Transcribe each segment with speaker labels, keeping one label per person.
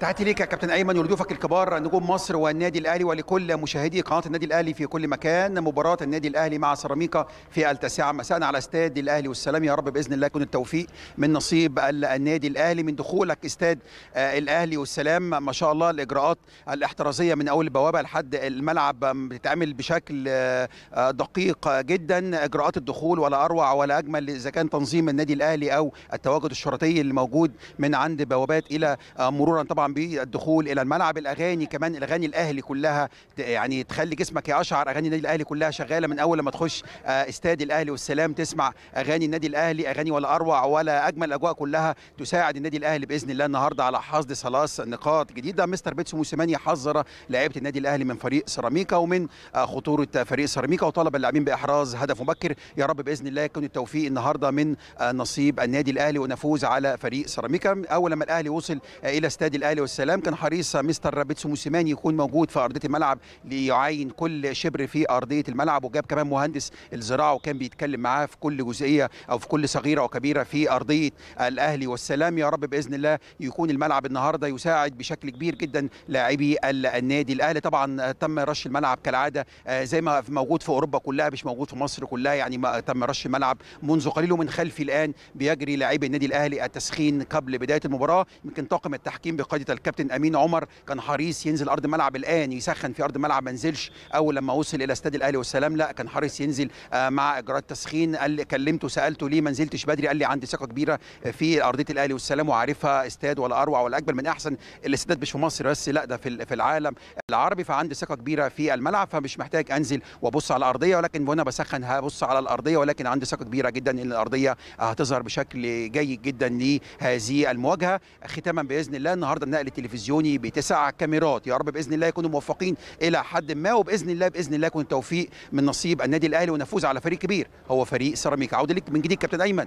Speaker 1: تحياتي ليك يا كابتن ايمن ولضيوفك الكبار نجوم مصر والنادي الاهلي ولكل مشاهدي قناه النادي الاهلي في كل مكان مباراه النادي الاهلي مع سيراميكا في التاسعه مساء على استاد الاهلي والسلام يا رب باذن الله يكون التوفيق من نصيب النادي الاهلي من دخولك استاد آه، الاهلي والسلام ما شاء الله الاجراءات الاحترازيه من اول البوابه لحد الملعب بتتعمل بشكل آه، آه، دقيق جدا اجراءات الدخول ولا اروع ولا اجمل اذا كان تنظيم النادي الاهلي او التواجد الشرطي الموجود من عند بوابات الى مرورا طبعا بالدخول الى الملعب الاغاني كمان الاغاني الاهلي كلها يعني تخلي جسمك يا اشعر اغاني النادي الاهلي كلها شغاله من اول لما تخش آه، استاد الاهلي والسلام تسمع اغاني النادي الاهلي اغاني ولا اروع ولا اجمل الاجواء كلها تساعد النادي الاهلي باذن الله النهارده على حصد ثلاث نقاط جديده مستر بيتسو موسيماني حذر لاعيبه النادي الاهلي من فريق سيراميكا ومن آه، خطوره فريق سيراميكا وطلب اللاعبين باحراز هدف مبكر يا رب باذن الله يكون التوفيق النهارده من آه، نصيب النادي الاهلي ونفوز على فريق سيراميكا اول ما الاهلي وصل الى استاد الاهلي عليه والسلام كان حريص مستر رابيتسو موسيماني يكون موجود في ارضيه الملعب ليعاين كل شبر في ارضيه الملعب وجاب كمان مهندس الزراعه وكان بيتكلم معاه في كل جزئيه او في كل صغيره وكبيره في ارضيه الاهلي والسلام يا رب باذن الله يكون الملعب النهارده يساعد بشكل كبير جدا لاعبي النادي الاهلي طبعا تم رش الملعب كالعاده آه، زي ما موجود في اوروبا كلها مش موجود في مصر كلها يعني تم رش الملعب منذ قليل ومن خلفي الان بيجري لاعبي النادي الاهلي التسخين قبل بدايه المباراه يمكن طاقم التحكيم بقياده البسيطه الكابتن امين عمر كان حريص ينزل ارض ملعب الان يسخن في ارض ملعب ما نزلش اول لما وصل الى استاد الاهلي والسلام لا كان حريص ينزل آه، مع اجراءات تسخين قال كلمته سالته ليه ما نزلتش بدري قال لي عندي ثقه كبيره في ارضيه الاهلي والسلام وعارفها استاد ولا اروع ولا اكبر من احسن الاستادات مش في مصر بس لا ده في في العالم العربي فعندي ثقه كبيره في الملعب فمش محتاج انزل وابص على الارضيه ولكن وانا بسخن هبص على الارضيه ولكن عندي ثقه كبيره جدا ان الارضيه هتظهر بشكل جيد جدا لهذه المواجهه ختاما باذن الله النهارده النقل التلفزيوني بتسع كاميرات يا رب باذن الله يكونوا موفقين الى حد ما وباذن الله باذن الله يكون التوفيق من نصيب النادي الاهلي ونفوز على فريق كبير هو فريق سيراميكا عوده لك من جديد كابتن ايمن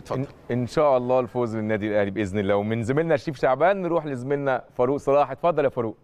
Speaker 1: اتفضل ان شاء الله الفوز للنادي الاهلي باذن الله ومن زميلنا شريف شعبان نروح لزميلنا فاروق صلاح اتفضل يا فاروق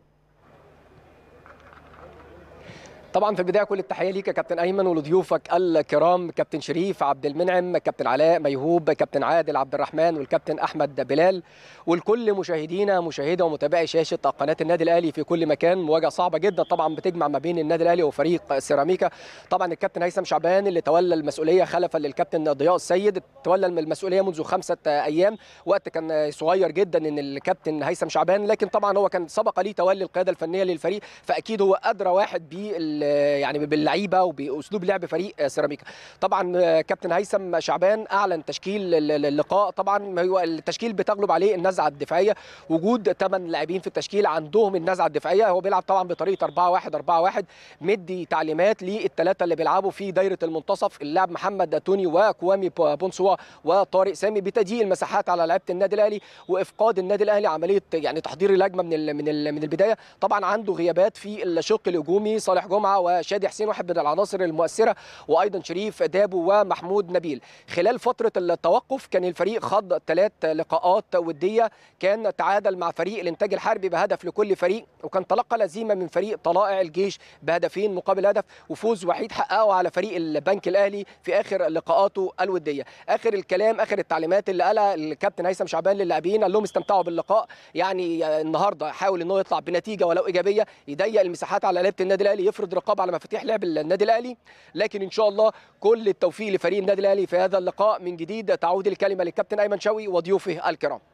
Speaker 2: طبعا في البدايه كل التحيه ليك يا كابتن ايمن ولضيوفك الكرام كابتن شريف عبد المنعم كابتن علاء ميهوب كابتن عادل عبد الرحمن والكابتن احمد بلال ولكل مشاهدينا مشاهده ومتابعي شاشه قناه النادي الاهلي في كل مكان مواجهه صعبه جدا طبعا بتجمع ما بين النادي الاهلي وفريق سيراميكا طبعا الكابتن هيثم شعبان اللي تولى المسؤوليه خلفا للكابتن ضياء السيد تولى المسؤوليه منذ خمسه ايام وقت كان صغير جدا ان الكابتن هيثم شعبان لكن طبعا هو كان سبق ليه تولي القياده الفنيه للفريق فاكيد هو ادرى واحد بال يعني باللعيبه وباسلوب لعب فريق سيراميكا طبعا كابتن هيثم شعبان اعلن تشكيل اللقاء طبعا هو التشكيل بتغلب عليه النزعه الدفاعيه وجود ثمان لاعبين في التشكيل عندهم النزعه الدفاعيه هو بيلعب طبعا بطريقه 4 1 4 1 مدي تعليمات للثلاثه اللي بيلعبوا في دايره المنتصف اللاعب محمد توني وكوامي بونسوا وطارق سامي بتضييق المساحات على لعيبه النادي الاهلي وافقاد النادي الاهلي عمليه يعني تحضير الهجمه من من من البدايه طبعا عنده غيابات في الشق الهجومي صالح جمعه وشادي حسين واحد من العناصر المؤثره وايضا شريف دابو ومحمود نبيل خلال فتره التوقف كان الفريق خاض ثلاث لقاءات وديه كان تعادل مع فريق الانتاج الحربي بهدف لكل فريق وكان تلقى لزيمه من فريق طلائع الجيش بهدفين مقابل هدف وفوز وحيد حققه على فريق البنك الاهلي في اخر لقاءاته الوديه اخر الكلام اخر التعليمات اللي قالها الكابتن هيثم شعبان للاعبين قال لهم استمتعوا باللقاء يعني النهارده حاول ان هو يطلع بنتيجه ولو ايجابيه يضيق المساحات على لعيبه النادي الاهلي يفرض الرقابه على مفاتيح لعب النادي الاهلي لكن ان شاء الله كل التوفيق لفريق النادي الاهلي في هذا اللقاء من جديد تعود الكلمه للكابتن ايمن شوي وضيوفه الكرام